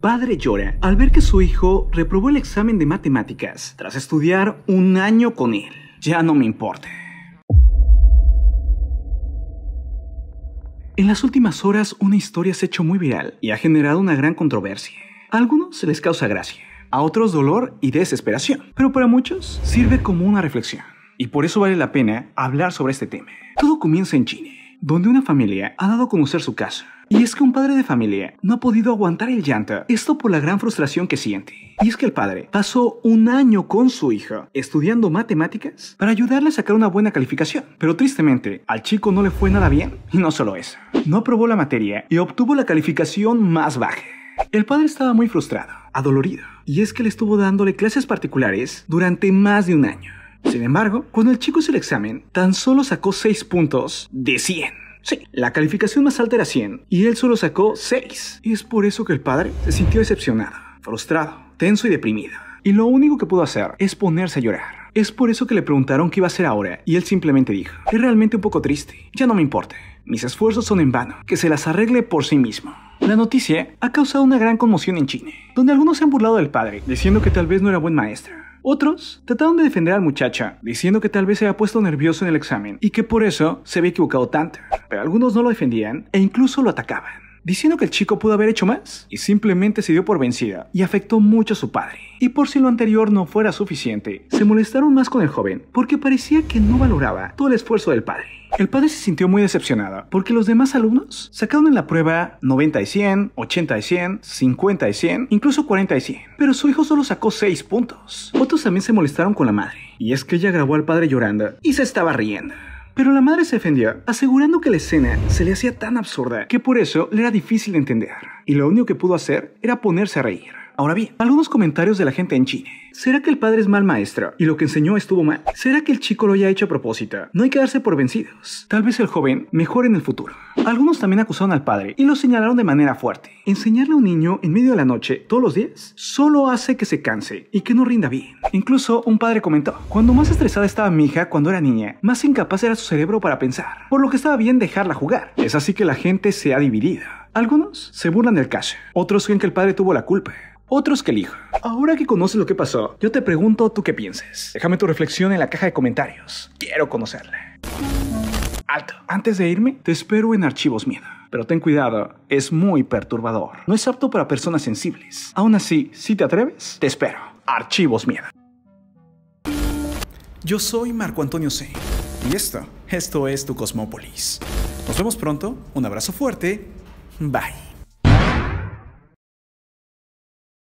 Padre llora al ver que su hijo reprobó el examen de matemáticas tras estudiar un año con él. Ya no me importa. En las últimas horas una historia se ha hecho muy viral y ha generado una gran controversia. A algunos se les causa gracia, a otros dolor y desesperación, pero para muchos sirve como una reflexión. Y por eso vale la pena hablar sobre este tema. Todo comienza en China, donde una familia ha dado a conocer su caso y es que un padre de familia no ha podido aguantar el llanto, esto por la gran frustración que siente. Y es que el padre pasó un año con su hija estudiando matemáticas para ayudarle a sacar una buena calificación. Pero tristemente, al chico no le fue nada bien y no solo eso. No aprobó la materia y obtuvo la calificación más baja. El padre estaba muy frustrado, adolorido, y es que le estuvo dándole clases particulares durante más de un año. Sin embargo, cuando el chico hizo el examen, tan solo sacó 6 puntos de 100. Sí, la calificación más alta era 100 y él solo sacó 6. Y es por eso que el padre se sintió decepcionado, frustrado, tenso y deprimido. Y lo único que pudo hacer es ponerse a llorar. Es por eso que le preguntaron qué iba a hacer ahora y él simplemente dijo, es realmente un poco triste, ya no me importa, mis esfuerzos son en vano, que se las arregle por sí mismo. La noticia ha causado una gran conmoción en China, donde algunos se han burlado del padre, diciendo que tal vez no era buen maestro. Otros trataron de defender al muchacha diciendo que tal vez se había puesto nervioso en el examen y que por eso se había equivocado tanto algunos no lo defendían e incluso lo atacaban diciendo que el chico pudo haber hecho más y simplemente se dio por vencida y afectó mucho a su padre. Y por si lo anterior no fuera suficiente, se molestaron más con el joven porque parecía que no valoraba todo el esfuerzo del padre. El padre se sintió muy decepcionado porque los demás alumnos sacaron en la prueba 90 y 100, 80 y 100, 50 y 100, incluso 40 y 100, pero su hijo solo sacó 6 puntos. Otros también se molestaron con la madre, y es que ella grabó al padre llorando y se estaba riendo. Pero la madre se defendió, asegurando que la escena se le hacía tan absurda que por eso le era difícil entender, y lo único que pudo hacer era ponerse a reír. Ahora bien, algunos comentarios de la gente en China. ¿Será que el padre es mal maestro y lo que enseñó estuvo mal? ¿Será que el chico lo haya hecho a propósito? No hay que darse por vencidos. Tal vez el joven mejore en el futuro. Algunos también acusaron al padre y lo señalaron de manera fuerte. Enseñarle a un niño en medio de la noche todos los días solo hace que se canse y que no rinda bien. Incluso un padre comentó, cuando más estresada estaba mi hija cuando era niña, más incapaz era su cerebro para pensar, por lo que estaba bien dejarla jugar. Es así que la gente se ha dividido. Algunos se burlan del caso, otros creen que el padre tuvo la culpa, otros que elijan. Ahora que conoces lo que pasó, yo te pregunto tú qué piensas. Déjame tu reflexión en la caja de comentarios. Quiero conocerle. Alto. Antes de irme, te espero en Archivos Miedo. Pero ten cuidado, es muy perturbador. No es apto para personas sensibles. Aún así, si te atreves, te espero. Archivos Miedo. Yo soy Marco Antonio C. Y esto, esto es tu Cosmópolis. Nos vemos pronto, un abrazo fuerte, bye.